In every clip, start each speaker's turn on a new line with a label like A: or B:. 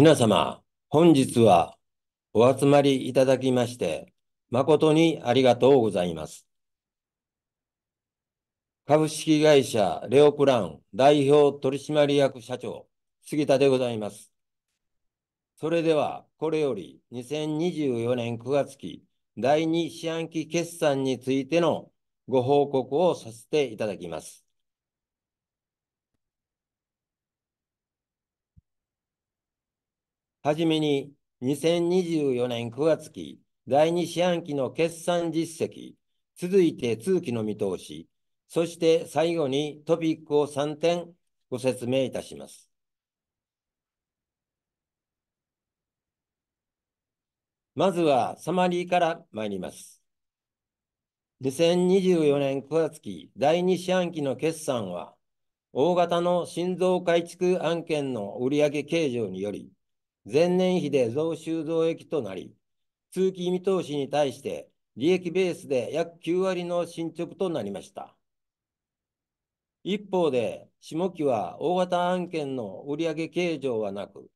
A: 皆様、本日はお集まりいただきまして、誠にありがとうございます。株式会社レオプラン代表取締役社長、杉田でございます。それでは、これより2024年9月期第2四半期決算についてのご報告をさせていただきます。はじめに、2024年9月期第2四半期の決算実績、続いて通期の見通し、そして最後にトピックを3点ご説明いたします。まずはサマリーから参ります。2024年9月期第2四半期の決算は、大型の心臓改築案件の売上計上により、前年比で増収増益となり、通期見通しに対して利益ベースで約9割の進捗となりました。一方で、下期は大型案件の売上計上はなく、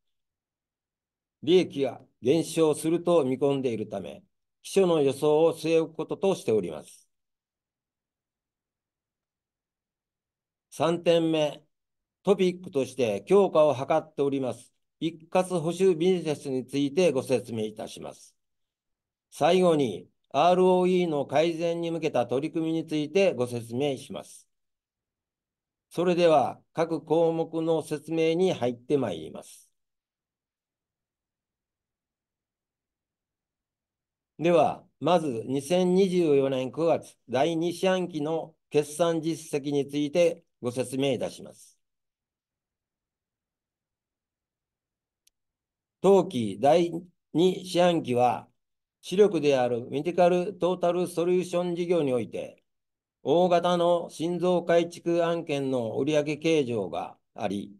A: 利益が減少すると見込んでいるため、秘書の予想を据え置くこととしております。3点目、トピックとして強化を図っております一括補修ビジネスについてご説明いたします。最後に、ROE の改善に向けた取り組みについてご説明します。それでは、各項目の説明に入ってまいります。では、まず2024年9月第2四半期の決算実績についてご説明いたします。当期第2四半期は、主力であるメディカルトータルソリューション事業において、大型の心臓改築案件の売上計上があり、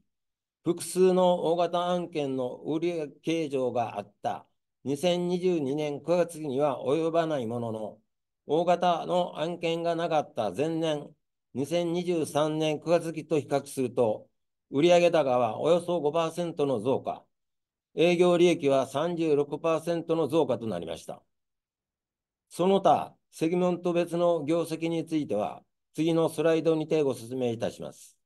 A: 複数の大型案件の売上計上があった2022年9月には及ばないものの、大型の案件がなかった前年2023年9月期と比較すると、売上高はおよそ5%の増加。営業利益は36%の増加となりました。その他、セグメント別の業績については、次のスライドにてご説明いたします。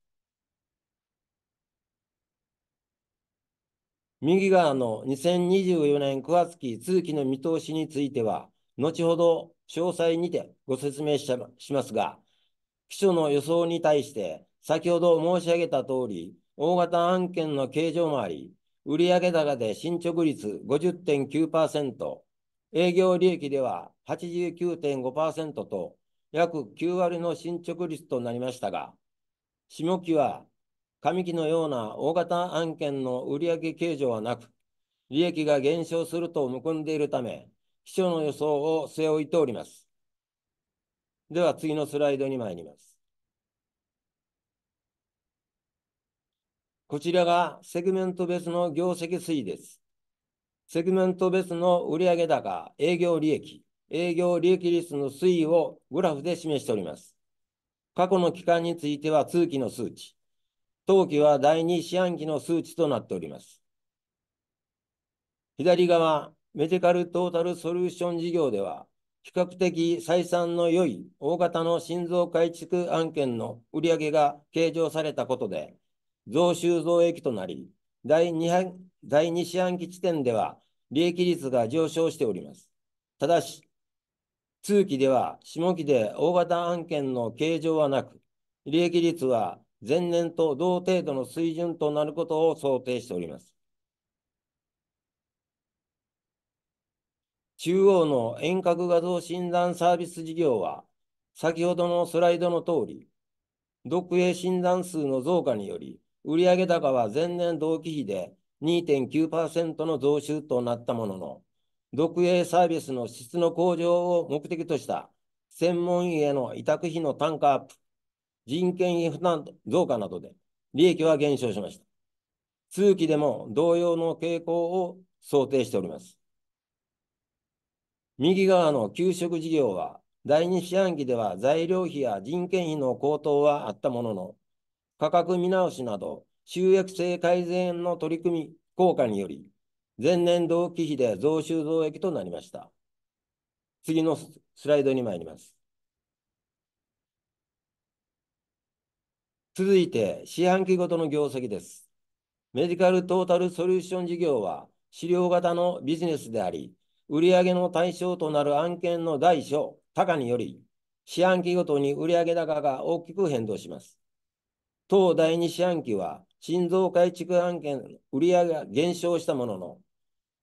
A: 右側の2024年9月期通期の見通しについては、後ほど詳細にてご説明しますが、基礎の予想に対して、先ほど申し上げたとおり、大型案件の形状もあり、売上高で進捗率50.9%、営業利益では89.5%と約9割の進捗率となりましたが、下期は上期のような大型案件の売上形状はなく、利益が減少すると見込んでいるため、秘書の予想を据え置いております。では次のスライドに参ります。こちらがセグメント別の業績推移です。セグメント別の売上高、営業利益、営業利益率の推移をグラフで示しております。過去の期間については通期の数値、当期は第2四半期の数値となっております。左側、メディカルトータルソリューション事業では、比較的採算の良い大型の心臓改築案件の売上が計上されたことで、増収増益となり、第 2, 第2四半期時点では利益率が上昇しております。ただし、通期では下期で大型案件の形状はなく、利益率は前年と同程度の水準となることを想定しております。中央の遠隔画像診断サービス事業は、先ほどのスライドの通り、独営診断数の増加により、売上高は前年同期比で2.9%の増収となったものの、独営サービスの質の向上を目的とした専門医への委託費の単価アップ、人件費負担増加などで利益は減少しました。通期でも同様の傾向を想定しております。右側の給食事業は、第2四半期では材料費や人件費の高騰はあったものの、価格見直しなど収益性改善の取り組み効果により、前年同期比で増収増益となりました。次のスライドに参ります。続いて、四半期ごとの業績です。メディカルトータルソリューション事業は、資料型のビジネスであり、売上の対象となる案件の大小、高により、四半期ごとに売上高が大きく変動します。当第二四半期は、新臓改築案件売上が減少したものの、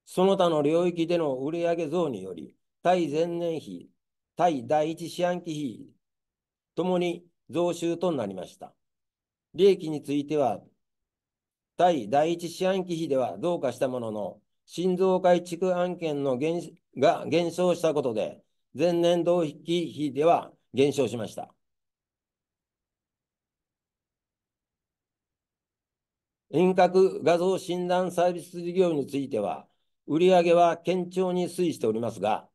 A: その他の領域での売上増により、対前年比、対第一四半期比ともに増収となりました。利益については、対第一四半期比では増加したものの、新臓改築案件の減が減少したことで、前年同期比では減少しました。遠隔画像診断サービス事業については、売上は堅調に推移しておりますが、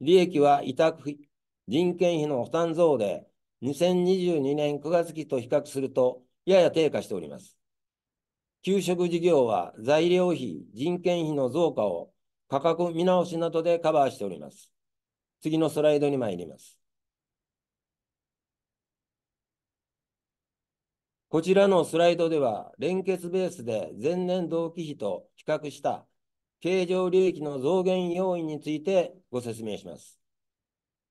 A: 利益は委託費、人件費の負担増で、2022年9月期と比較すると、やや低下しております。給食事業は材料費、人件費の増加を価格見直しなどでカバーしております。次のスライドに参ります。こちらのスライドでは、連結ベースで前年同期比と比較した経常利益の増減要因についてご説明します。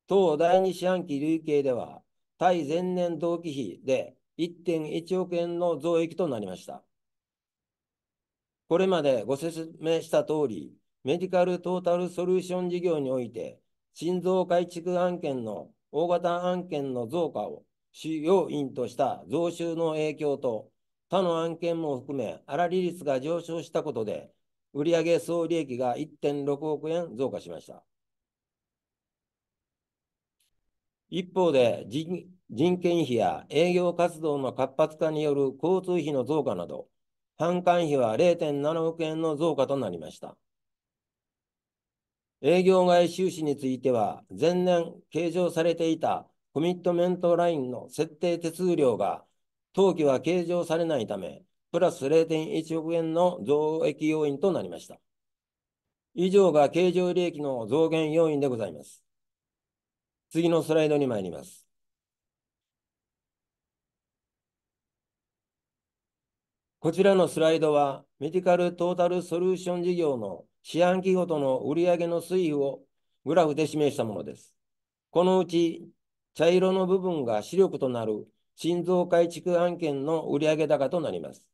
A: 当第2四半期累計では、対前年同期比で1.1億円の増益となりました。これまでご説明した通り、メディカルトータルソリューション事業において、心臓改築案件の大型案件の増加を主要因とした増収の影響と他の案件も含め粗利率が上昇したことで売上総利益が1.6億円増加しました一方で人件費や営業活動の活発化による交通費の増加など販管費は0.7億円の増加となりました営業外収支については前年計上されていたコミットメントラインの設定手数料が当期は計上されないため、プラス0.1億円の増益要因となりました。以上が経常利益の増減要因でございます。次のスライドに参ります。こちらのスライドは、メディカルトータルソリューション事業の四半期ごとの売上の推移をグラフで示したものです。このうち茶色の部分が視力となる心臓改築案件の売上高となります。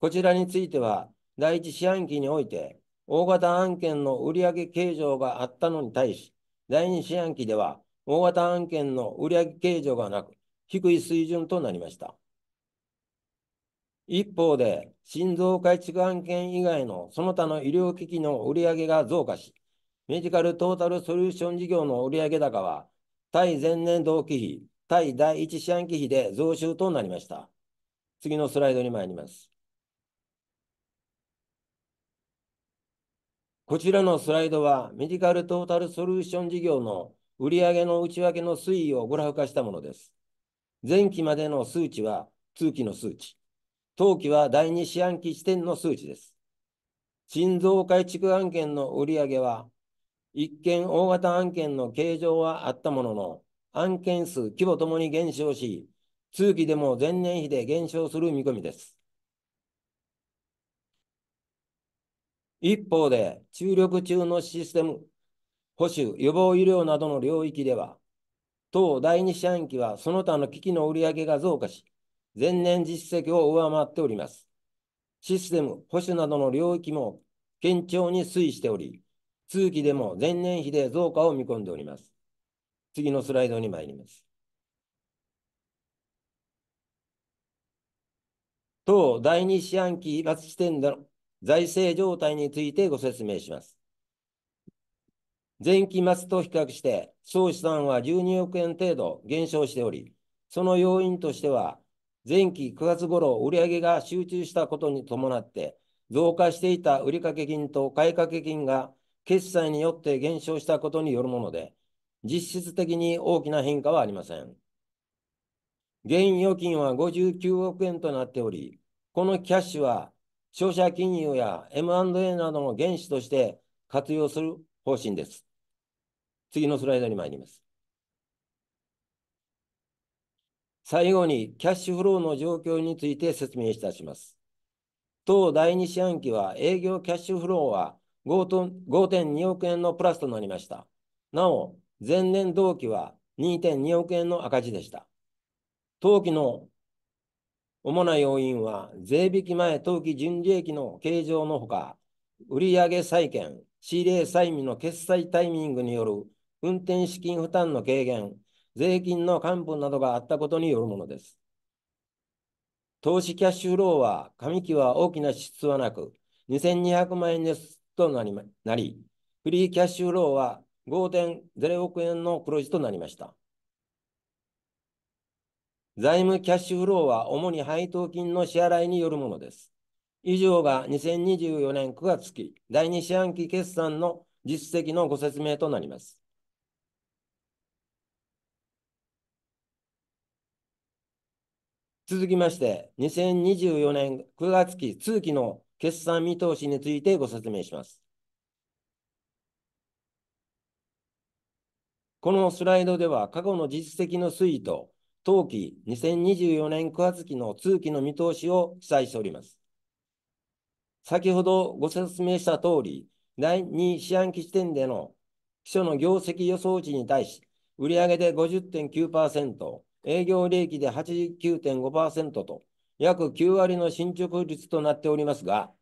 A: こちらについては、第一四半期において、大型案件の売上計上があったのに対し、第二四半期では、大型案件の売上計上がなく、低い水準となりました。一方で、心臓改築案件以外のその他の医療機器の売上が増加し、メディカルトータルソリューション事業の売上高は対前年同期比、対第一四半期比で増収となりました。次のスライドに参ります。こちらのスライドは、メディカルトータルソリューション事業の売上の内訳の推移をグラフ化したものです。前期までの数値は通期の数値、当期は第2四半期時点の数値です。心臓改築案件の売上は一件大型案件の形状はあったものの、案件数、規模ともに減少し、通期でも前年比で減少する見込みです。一方で、注力中のシステム、保守、予防医療などの領域では、当第二四半期はその他の機器の売上が増加し、前年実績を上回っております。システム、保守などの領域も堅調に推移しており、通期でも前年比で増加を見込んでおります。次のスライドに参ります。当第2四半期末時点での財政状態についてご説明します。前期末と比較して、総資産は12億円程度減少しており、その要因としては、前期9月頃売上が集中したことに伴って、増加していた売掛金と買掛金が決済によって減少したことによるもので、実質的に大きな変化はありません。現預金は59億円となっており、このキャッシュは消費者金融や M&A などの原資として活用する方針です。次のスライドに参ります。最後にキャッシュフローの状況について説明いたします。当第二四半期は営業キャッシュフローは5.2億円のプラスとなりました。なお、前年同期は2.2億円の赤字でした。当期の主な要因は、税引き前当期純利益の計上のほか、売上債権、仕入れ債務の決済タイミングによる運転資金負担の軽減、税金の還付などがあったことによるものです。投資キャッシュフローは、上期は大きな支出はなく、2200万円です。となりなり、フリーキャッシュフローは5.0億円の黒字となりました。財務キャッシュフローは主に配当金の支払いによるものです。以上が2024年9月期第2四半期決算の実績のご説明となります。続きまして、2024年9月期通期の決算見通しについてご説明します。このスライドでは過去の実績の推移と当期2024年9月期の通期の見通しを記載しております。先ほどご説明した通り、第2四半期時点での基礎の業績予想値に対し、売上で50.9%、営業利益で89.5%と、約9割の進捗率となっておりますが、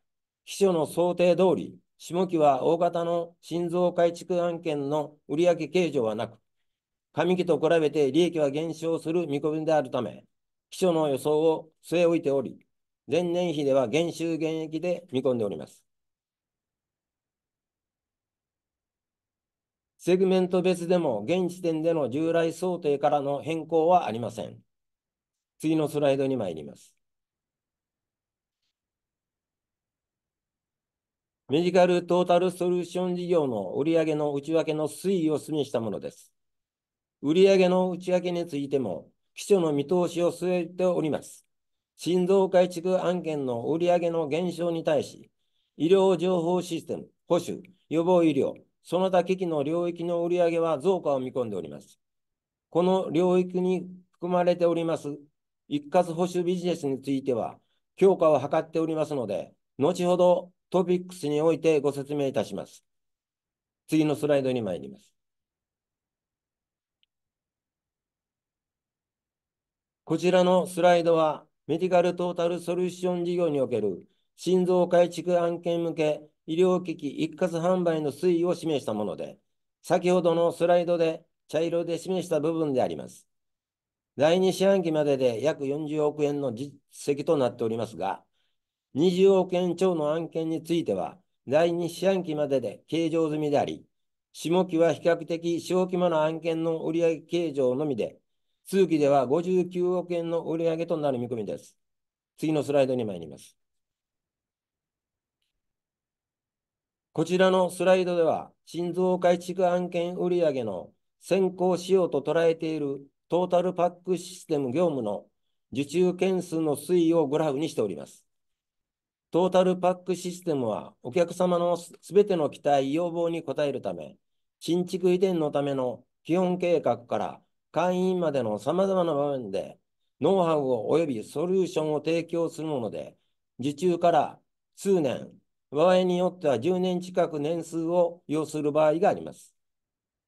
A: 秘書の想定通り、下期は大型の心臓改築案件の売上計上はなく、上期と比べて利益は減少する見込みであるため、秘書の予想を据え置いており、前年比では減収減益で見込んでおります。セグメント別でも現時点での従来想定からの変更はありません。次のスライドに参ります。メディカルトータルソリューション事業の売上の内訳の推移を示したものです。売上の内訳についても、基礎の見通しを据えております。心臓改築案件の売上の減少に対し、医療情報システム、保守、予防医療、その他機器の領域の売上は増加を見込んでおります。この領域に含まれております一括保守ビジネスについては、強化を図っておりますので、後ほどトピックスにおいてご説明いたします。次のスライドに参ります。こちらのスライドは、メディカルトータルソリューション事業における心臓改築案件向け医療機器一括販売の推移を示したもので、先ほどのスライドで茶色で示した部分であります。第2四半期までで約40億円の実績となっておりますが、20億円超の案件については、第2四半期までで計上済みであり、下期は比較的小規模な案件の売上計上のみで、通期では59億円の売上となる見込みです。次のスライドに参ります。こちらのスライドでは、心臓改築案件売上の先行しようと捉えているトータルパックシステム業務の受注件数の推移をグラフにしております。トータルパックシステムはお客様のすべての期待、要望に応えるため、新築移転のための基本計画から会員までの様々な場面でノウハウを及びソリューションを提供するもので、受注から数年、場合によっては10年近く年数を要する場合があります。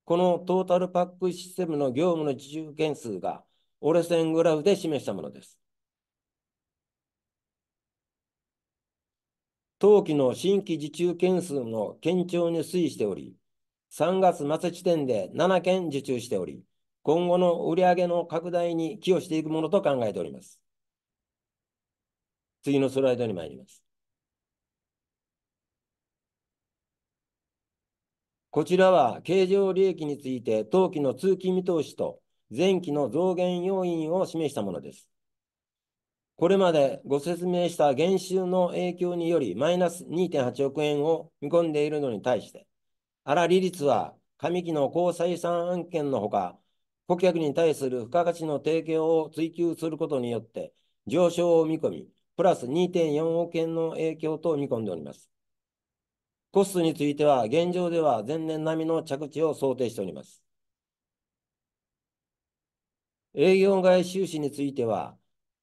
A: このトータルパックシステムの業務の受注件数が折れ線グラフで示したものです。当期の新規受注件数の堅調に推移しており、3月末時点で7件受注しており、今後の売上の拡大に寄与していくものと考えております。次のスライドに参ります。こちらは経常利益について当期の通期見通しと前期の増減要因を示したものです。これまでご説明した減収の影響によりマイナス2.8億円を見込んでいるのに対して、粗利率は上期の高採算案件のほか、顧客に対する付加価値の提供を追求することによって上昇を見込み、プラス2.4億円の影響と見込んでおります。コストについては現状では前年並みの着地を想定しております。営業外収支については、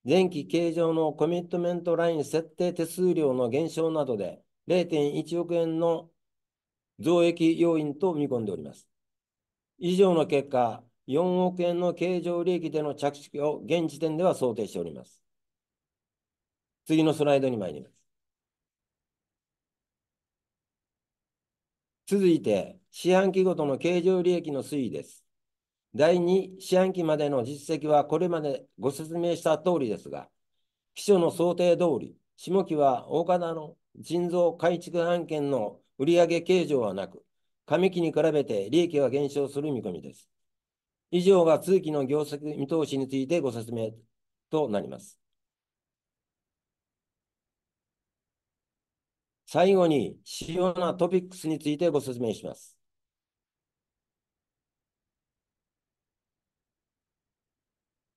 A: 前期計上のコミットメントライン設定手数料の減少などで0.1億円の増益要因と見込んでおります。以上の結果、4億円の経常利益での着手を現時点では想定しております。次のスライドに参ります。続いて、四半期ごとの経常利益の推移です。第2四半期までの実績はこれまでご説明した通りですが、秘書の想定通り、下期は大方の人造改築案件の売上計上はなく、上期に比べて利益は減少する見込みです。以上が通期の業績見通しについてご説明となります。最後に主要なトピックスについてご説明します。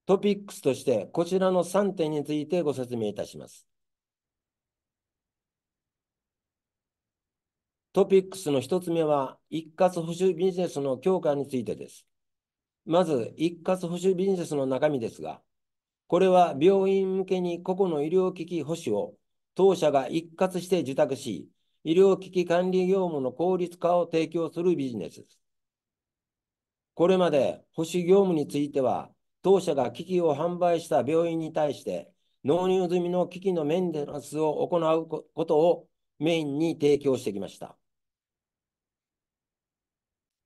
A: トピックスとしてこちらの3点についてご説明いたします。トピックスの1つ目は、一括保守ビジネスの強化についてです。まず、一括保守ビジネスの中身ですが、これは病院向けに個々の医療機器保守を当社が一括して受託し、医療機器管理業務の効率化を提供するビジネスです。これまで保守業務については、当社が機器を販売した病院に対して、納入済みの機器のメンテナンスを行うことをメインに提供してきました。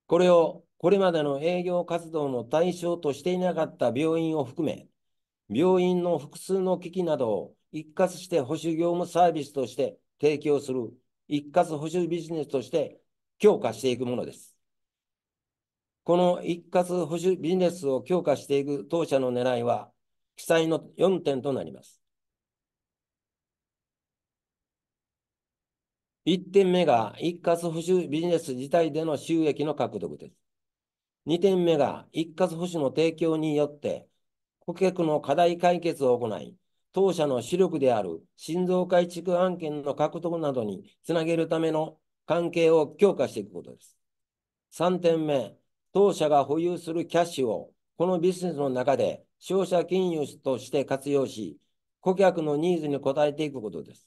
A: これをこれまでの営業活動の対象としていなかった病院を含め、病院の複数の機器などを一括して保守業務サービスとして提供する一括保守ビジネスとして強化していくものです。この一括保守ビジネスを強化していく当社の狙いは、記載の4点となります。1点目が一括保守ビジネス自体での収益の獲得です。2点目が一括保守の提供によって顧客の課題解決を行い、当社の主力である心臓改築案件の獲得などにつなげるための関係を強化していくことです。3点目、当社が保有するキャッシュをこのビジネスの中で商社金融として活用し、顧客のニーズに応えていくことです。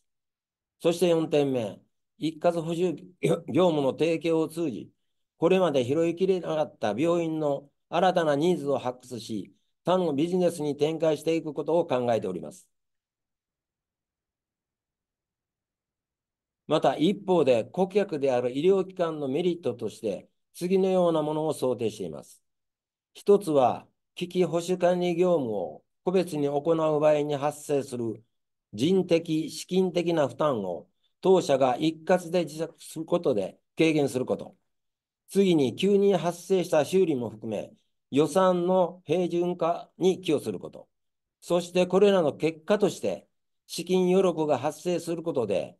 A: そして4点目、一括補充業務の提携を通じ、これまで拾いきれなかった病院の新たなニーズを発掘し、他のビジネスに展開していくことを考えております。また一方で顧客である医療機関のメリットとして、次のようなものを想定しています。一つは、危機保守管理業務を個別に行う場合に発生する人的、資金的な負担を当社が一括で自作することで軽減すること。次に、急に発生した修理も含め、予算の平準化に寄与すること。そしてこれらの結果として、資金余力が発生することで、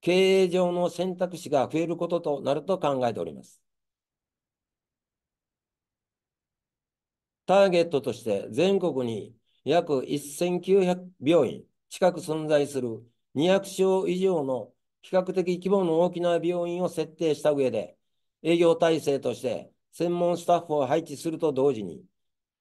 A: 経営上の選択肢が増えることとなると考えております。ターゲットとして全国に約1900病院近く存在する200床以上の比較的規模の大きな病院を設定した上で、営業体制として専門スタッフを配置すると同時に、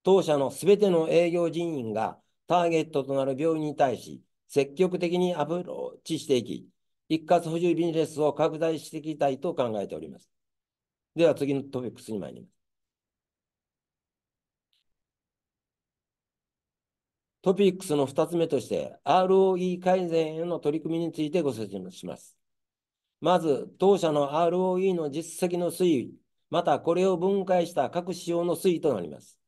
A: 当社のすべての営業人員がターゲットとなる病院に対し、積極的にアプローチしていき、一括補充ビジネスを拡大していきたいと考えております。では次のトピックスに参ります。トピックスの2つ目として、ROE 改善への取り組みについてご説明します。まず、当社の ROE の実績の推移、またこれを分解した各指標の推移となります。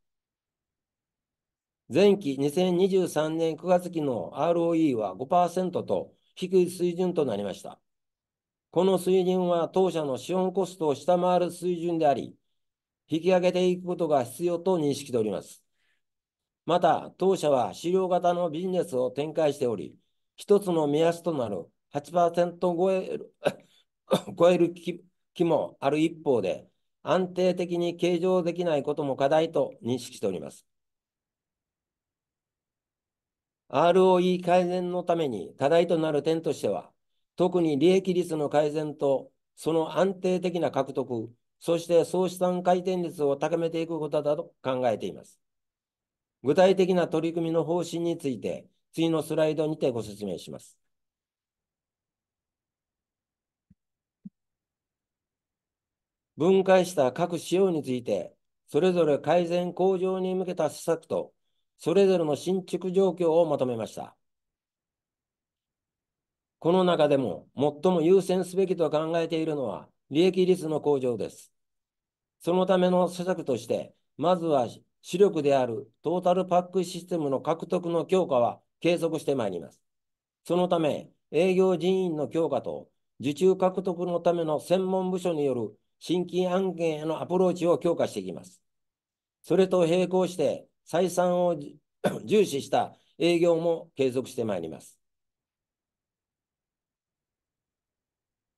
A: 前期2023年9月期の ROE は5%と低い水準となりました。この水準は当社の資本コストを下回る水準であり、引き上げていくことが必要と認識しております。また、当社は飼料型のビジネスを展開しており、一つの目安となる8%超える 超える気もある一方で、安定的に計上できないことも課題と認識しております。ROE 改善のために課題となる点としては、特に利益率の改善とその安定的な獲得、そして総資産回転率を高めていくことだと考えています。具体的な取り組みの方針について、次のスライドにてご説明します。分解した各仕様について、それぞれ改善向上に向けた施策と、それぞれの新築状況をまとめました。この中でも最も優先すべきと考えているのは、利益率の向上です。そのための施策として、まずは主力であるトータルパックシステムの獲得の強化は継続してまいります。そのため、営業人員の強化と受注獲得のための専門部署による新規案件へのアプローチを強化していきます。それと並行して、採算を重視した営業も継続してまいります。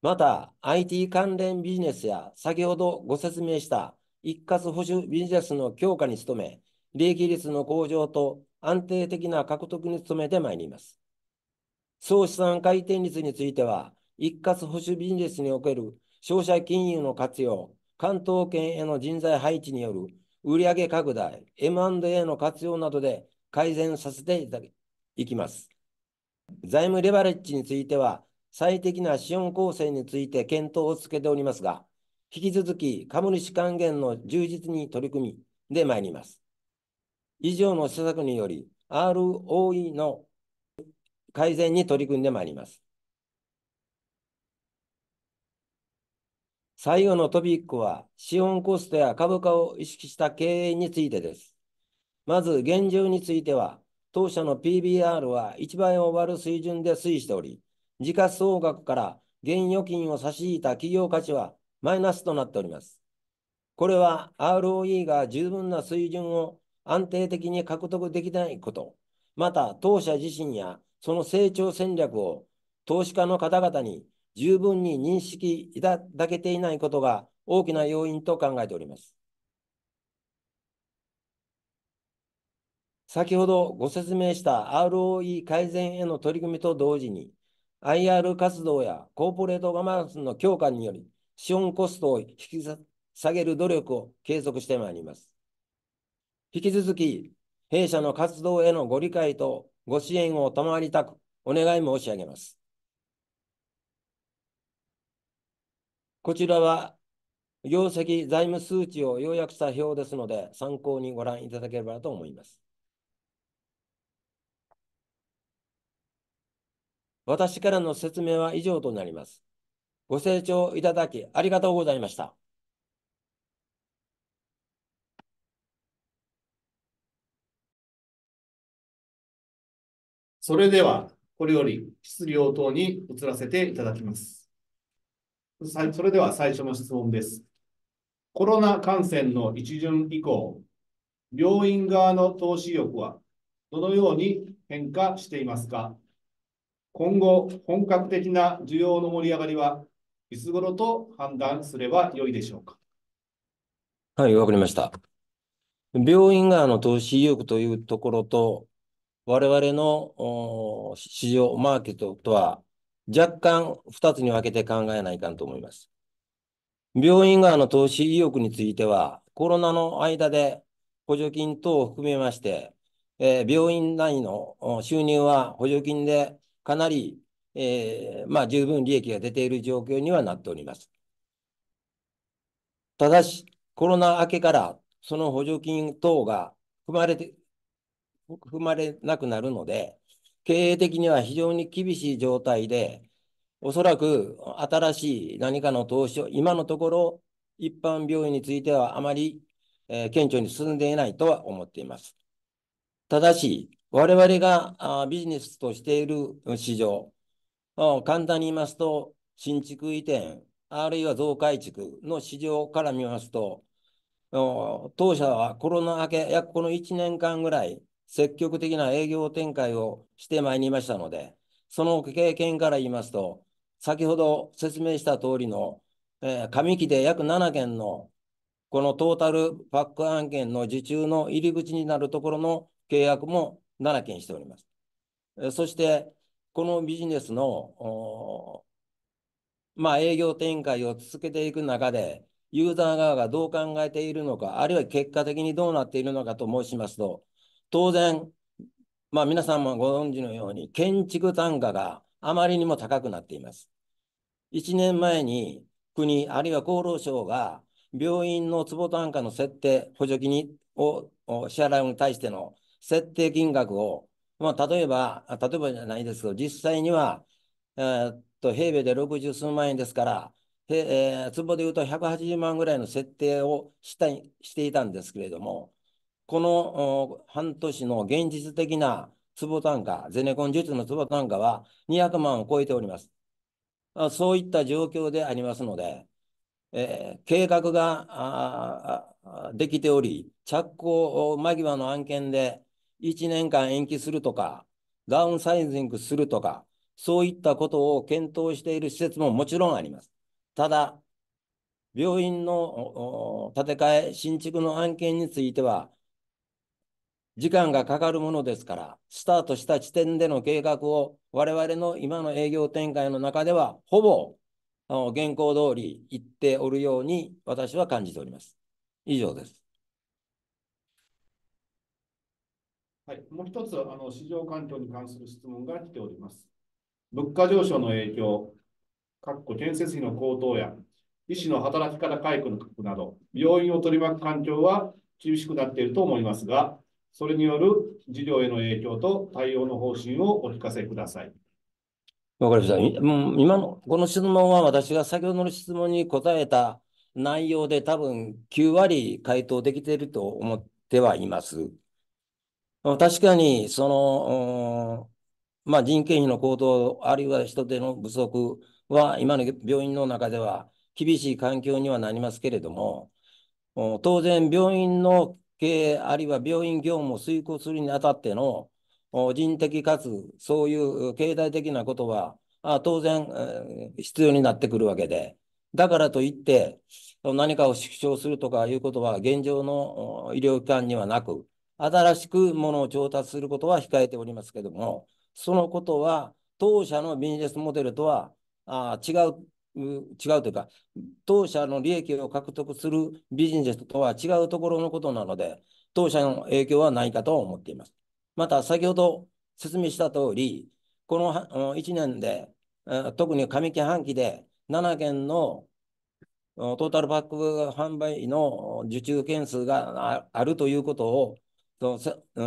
A: また、IT 関連ビジネスや先ほどご説明した一括保守ビジネスの強化に努め、利益率の向上と安定的な獲得に努めてまいります。総資産回転率については、一括保守ビジネスにおける消費者金融の活用、関東圏への人材配置による売上拡大、M&A の活用などで改善させていただきます。財務レバレッジについては、最適な資本構成について検討をつけておりますが、引き続き株主還元の充実に取り組みでまいります。以上の施策により、ROE の改善に取り組んでまいります。最後のトピックは、資本コストや株価を意識した経営についてです。まず、現状については、当社の PBR は1倍を割る水準で推移しており、時価総額から現預金を差し引いた企業価値はマイナスとなっております。これは ROE が十分な水準を安定的に獲得できないこと、また当社自身やその成長戦略を投資家の方々に十分に認識いただけていないことが大きな要因と考えております。先ほどご説明した ROE 改善への取り組みと同時に、IR 活動やコーポレートガバナンスの強化により、資本コストを引き下げる努力を継続してまいります。引き続き、弊社の活動へのご理解とご支援を賜りたく、お願い申し上げます。こちらは、業績財務数値を要約した表ですので、参考にご覧いただければと思います。私からの説明は以上となります。ご清聴いただきありがとうございました。
B: それでは、これより質疑応答に移らせていただきます。それでは最初の質問です。コロナ感染の一巡以降、病院側の投資意欲はどのように変化していますか今後、本格的な需要の盛り上がりはいつ頃と判断すればよいでしょうか。
A: はい、わかりました。病院側の投資意欲というところと、我々の市場、マーケットとは若干2つに分けて考えないかと思います。病院側の投資意欲については、コロナの間で補助金等を含めまして、えー、病院内の収入は補助金でかなりえー、まあ、十分利益が出ている状況にはなっております。ただし、コロナ明けから、その補助金等が含まれて、含まれなくなるので、経営的には非常に厳しい状態で、おそらく新しい何かの投資を、今のところ一般病院についてはあまり、えー、顕著に進んでいないとは思っています。ただし、我々がビジネスとしている市場、簡単に言いますと、新築移転、あるいは増改築の市場から見ますと、当社はコロナ明け、約この1年間ぐらい、積極的な営業展開をしてまいりましたので、その経験から言いますと、先ほど説明した通りの、えー、上期で約7件の、このトータルパック案件の受注の入り口になるところの契約も7件しております。そして、このビジネスの、まあ、営業展開を続けていく中で、ユーザー側がどう考えているのか、あるいは結果的にどうなっているのかと申しますと、当然、まあ、皆さんもご存知のように、建築単価があまりにも高くなっています。1年前に国、あるいは厚労省が病院の坪単価の設定、補助金を支払いに対しての設定金額をまあ、例えば、例えばじゃないですけど、実際には、えー、っと、平米で60数万円ですから、えー、坪でいうと180万ぐらいの設定をしたしていたんですけれども、この半年の現実的な坪単価、ゼネコン術の坪単価は200万を超えております。そういった状況でありますので、えー、計画ができており、着工間際の案件で1年間延期するとか、ダウンサイズングするとか、そういったことを検討している施設ももちろんあります。ただ、病院の建て替え、新築の案件については、時間がかかるものですから、スタートした地点での計画を我々の今の営業展開の中では、ほぼ現行通り言っておるように私は感じております。以上です。
B: はい、もう一つあの、市場環境に関する質問が来ております。物価上昇の影響、各個建設費の高騰や、医師の働き方改革のなど、病院を取り巻く環境は厳しくなっていると思いますが、それによる事業への影響と対応の方針をお聞かせください。
A: わかりました。今のこの質問は私が先ほどの質問に答えた内容で多分9割回答できていると思ってはいます。確かに、その、まあ、人件費の高騰、あるいは人手の不足は、今の病院の中では厳しい環境にはなりますけれども、当然、病院の経営、あるいは病院業務を遂行するにあたっての人的かつ、そういう経済的なことは、当然、必要になってくるわけで、だからといって、何かを縮小するとかいうことは、現状の医療機関にはなく、新しくものを調達することは控えておりますけれども、そのことは当社のビジネスモデルとはあ違う、違うというか、当社の利益を獲得するビジネスとは違うところのことなので、当社の影響はないかと思っています。また、先ほど説明した通り、この1年で、特に上期半期で7件のトータルパック販売の受注件数があるということをと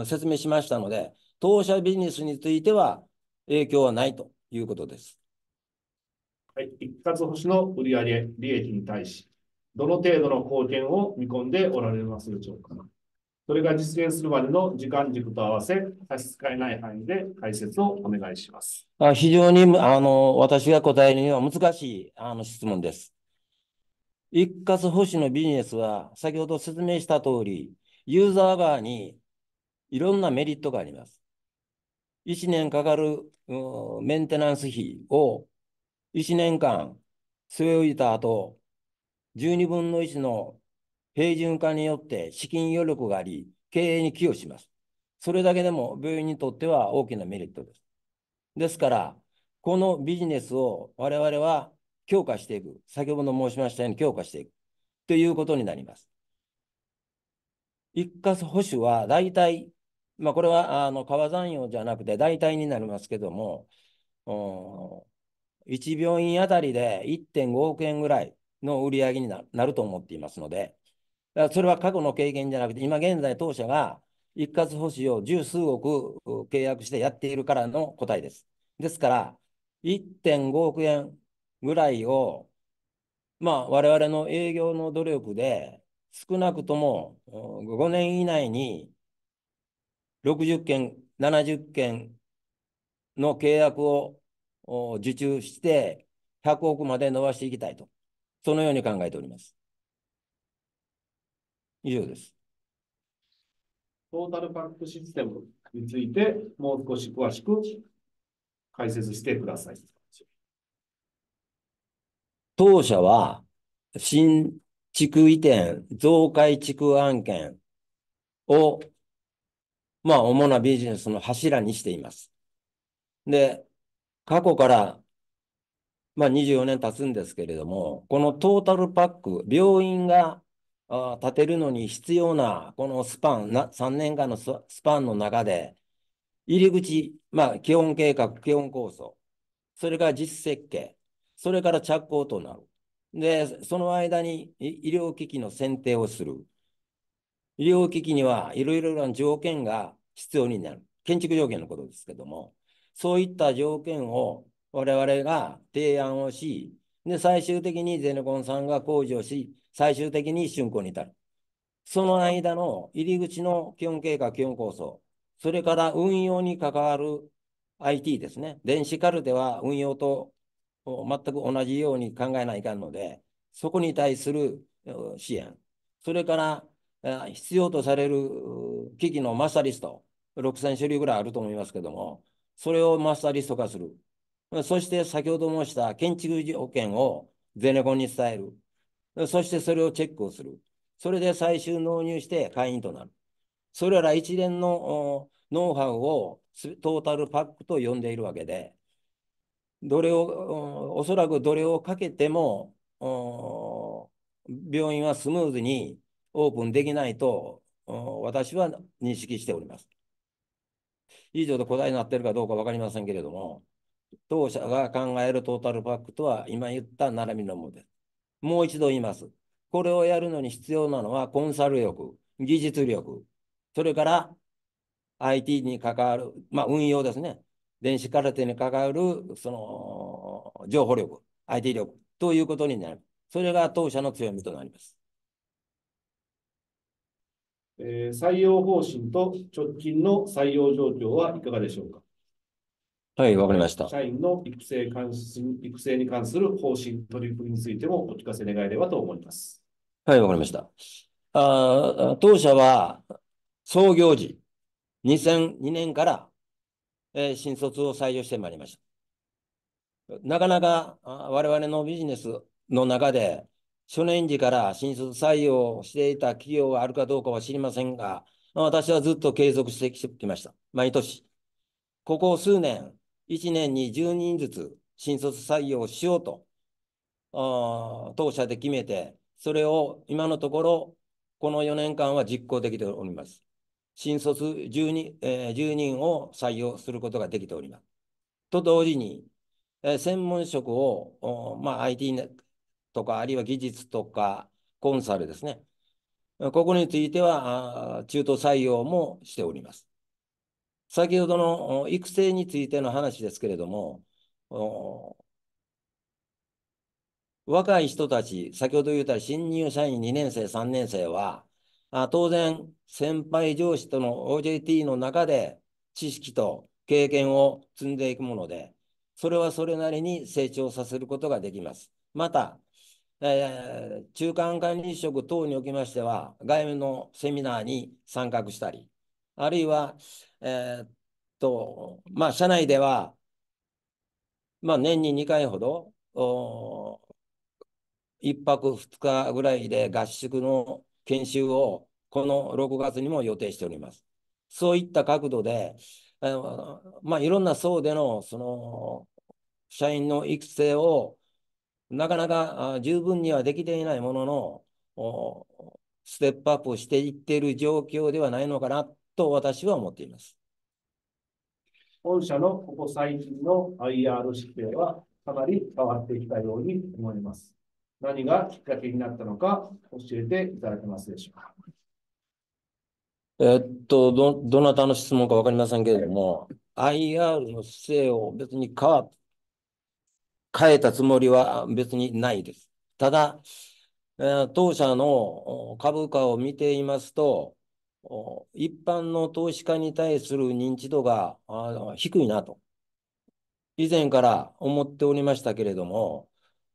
A: 説明しましたので、当社ビジネスについては影響はないということです。
B: はい、一括保守の売上利益に対し、どの程度の貢献を見込んでおられますでしょうか。それが実現するまでの時間軸と合わせ、差し支
A: えない範囲で解説をお願いします。あ非常にあの私が答えるには難しいあの質問です。一括保守のビジネスは、先ほど説明した通り、ユーザー側にいろんなメリットがあります。1年かかるメンテナンス費を1年間据え置いた後、12分の1の平準化によって資金余力があり、経営に寄与します。それだけでも病院にとっては大きなメリットです。ですから、このビジネスを我々は強化していく。先ほど申しましたように強化していく。ということになります。一括保守は大体まあ、これはあの川山業じゃなくて大体になりますけども、うん、1病院あたりで1.5億円ぐらいの売り上げになると思っていますので、それは過去の経験じゃなくて、今現在当社が一括保守を十数億契約してやっているからの答えです。ですから、1.5億円ぐらいを、まあ、我々の営業の努力で少なくとも5年以内に60件、70件の契約を受注して、100億まで伸ばしていきたいと、そのように考えております。以上です。
B: トータルパックシステムについて、もう少し詳しく解説してください。
A: 当社は、新築移転、増改築案件をまあ、主なビジネスの柱にしています。で、過去から、まあ、24年経つんですけれども、このトータルパック、病院が建てるのに必要な、このスパン、な3年間のスパンの中で、入り口、まあ、基本計画、基本構想、それから実設計、それから着工となる。で、その間に医療機器の選定をする。医療機器にはいろいろな条件が必要になる。建築条件のことですけども、そういった条件を我々が提案をし、で、最終的にゼネコンさんが工事をし、最終的に竣工に至る。その間の入り口の基本計画、基本構想、それから運用に関わる IT ですね。電子カルテは運用と全く同じように考えないかんので、そこに対する支援。それから必要とされる機器のマスターリスト、6000種類ぐらいあると思いますけども、それをマスターリスト化する。そして先ほど申した建築条件をゼネコンに伝える。そしてそれをチェックをする。それで最終納入して会員となる。それら一連のノウハウをトータルパックと呼んでいるわけで、どれを、おそらくどれをかけても、病院はスムーズにオープンできないと私は認識しております。以上で答えになっているかどうか分かりませんけれども、当社が考えるトータルパックとは今言った並びのものです。もう一度言います。これをやるのに必要なのはコンサル力、技術力、それから IT に関わる、まあ、運用ですね。電子カルテに関わる、その、情報力、IT 力ということになる。それが当社の強みとなります。
B: え採用方針と直近の採用状況はいかがでしょうか
A: はい、わかりました。
B: 社員の育成関育成に関する方針、取り組みについてもお聞かせ願えればと思います。
A: はい、わかりました。あ当社は創業時2002年から、えー、新卒を採用してまいりました。なかなか我々のビジネスの中で初年時から新卒採用をしていた企業があるかどうかは知りませんが、私はずっと継続してきました。毎年。ここ数年、1年に10人ずつ新卒採用しようと、当社で決めて、それを今のところ、この4年間は実行できております。新卒 10, 10人を採用することができております。と同時に、専門職を、まあ、IT とか、あるいは技術とか、コンサルですね。ここについては、中途採用もしております。先ほどの育成についての話ですけれども、若い人たち、先ほど言った新入社員2年生、3年生は、当然、先輩上司との OJT の中で知識と経験を積んでいくもので、それはそれなりに成長させることができます。また、え中間管理職等におきましては、外務のセミナーに参画したり、あるいは、えー、っと、まあ、社内では、まあ、年に2回ほど、1泊2日ぐらいで合宿の研修を、この6月にも予定しております。そういった角度で、あのまあ、いろんな層での、その、社員の育成をなかなか十分にはできていないものの、ステップアップしていっている状況ではないのかなと私は思っています。
B: 本社のここ最近の IR 指定はかなり変わってきたように思います。何がきっかけになったのか教えていただけますでしょうか。
A: えっと、ど、どなたの質問か分かりませんけれども、IR の姿勢を別に変わっ変えたつもりは別にないです。ただ、当社の株価を見ていますと、一般の投資家に対する認知度が低いなと、以前から思っておりましたけれども、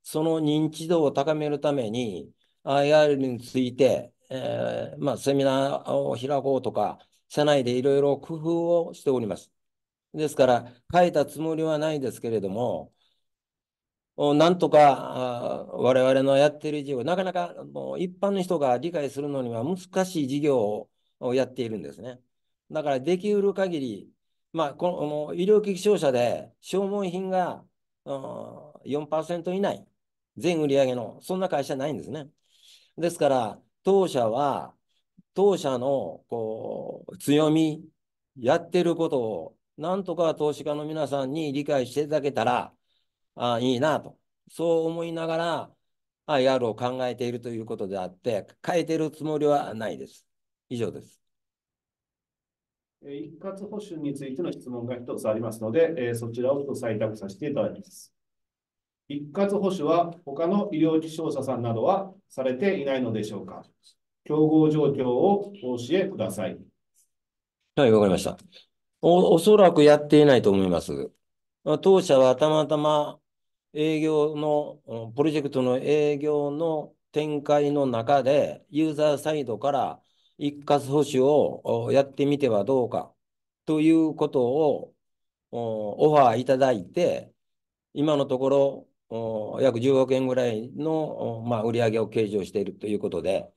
A: その認知度を高めるために、IR について、えー、まあ、セミナーを開こうとか、社内でいろいろ工夫をしております。ですから、書いたつもりはないですけれども、なんとか我々のやっている事業、なかなか一般の人が理解するのには難しい事業をやっているんですね。だからできうる限り、まあ、この医療機器商社で消耗品が、4%以内、全売上の、そんな会社ないんですね。ですから、当社は、当社のこう強み、やってることを、なんとか投資家の皆さんに理解していただけたら、ああ、いいなと。そう思いながら、IR を考えているということであって、変えているつもりはないです。以上です。
B: 一括保守についての質問が一つありますので、そちらを採択させていただきます。一括保守は他の医療事象者さんなどはされていないのでしょうか競合
A: 状況をお教えください。はい、わかりましたお。おそらくやっていないと思います。当社はたまたま営業の、プロジェクトの営業の展開の中で、ユーザーサイドから一括保守をやってみてはどうかということをオファーいただいて、今のところ約10億円ぐらいの、まあ、売り上げを計上しているということで、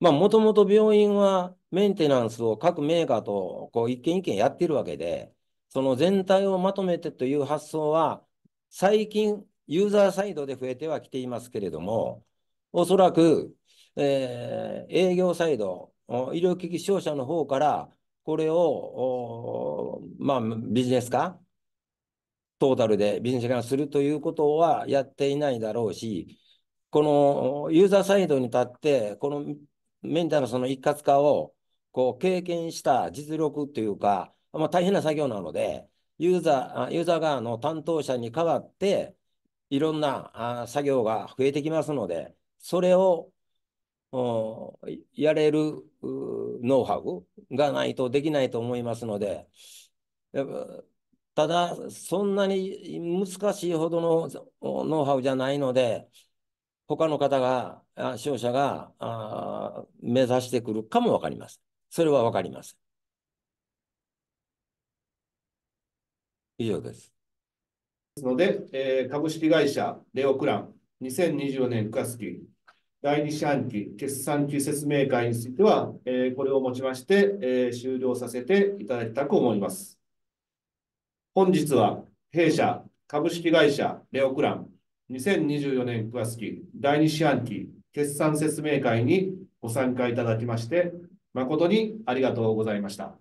A: もともと病院はメンテナンスを各メーカーとこう一件一件やっているわけで、その全体をまとめてという発想は、最近、ユーザーサイドで増えてはきていますけれども、おそらく、えー、営業サイド、医療機器商社の方から、これを、まあ、ビジネス化、トータルでビジネス化するということはやっていないだろうし、このユーザーサイドに立って、このメンタルその一括化をこう経験した実力というか、まあ、大変な作業なので、ユーザー、ユーザー側の担当者に代わって、いろんなあ作業が増えてきますので、それをやれるノウハウがないとできないと思いますので、ただ、そんなに難しいほどのノウハウじゃないので、他の方が、視聴者が目指してくるかもわかります。それはわかります。以上です。
B: ですので、えー、株式会社レオクラン、2024年9月期、第2四半期、決算期説明会については、えー、これをもちまして、えー、終了させていただきたく思います。本日は、弊社株式会社レオクラン、2024年9月期、第2四半期、決算説明会にご参加いただきまして、誠にありがとうございました。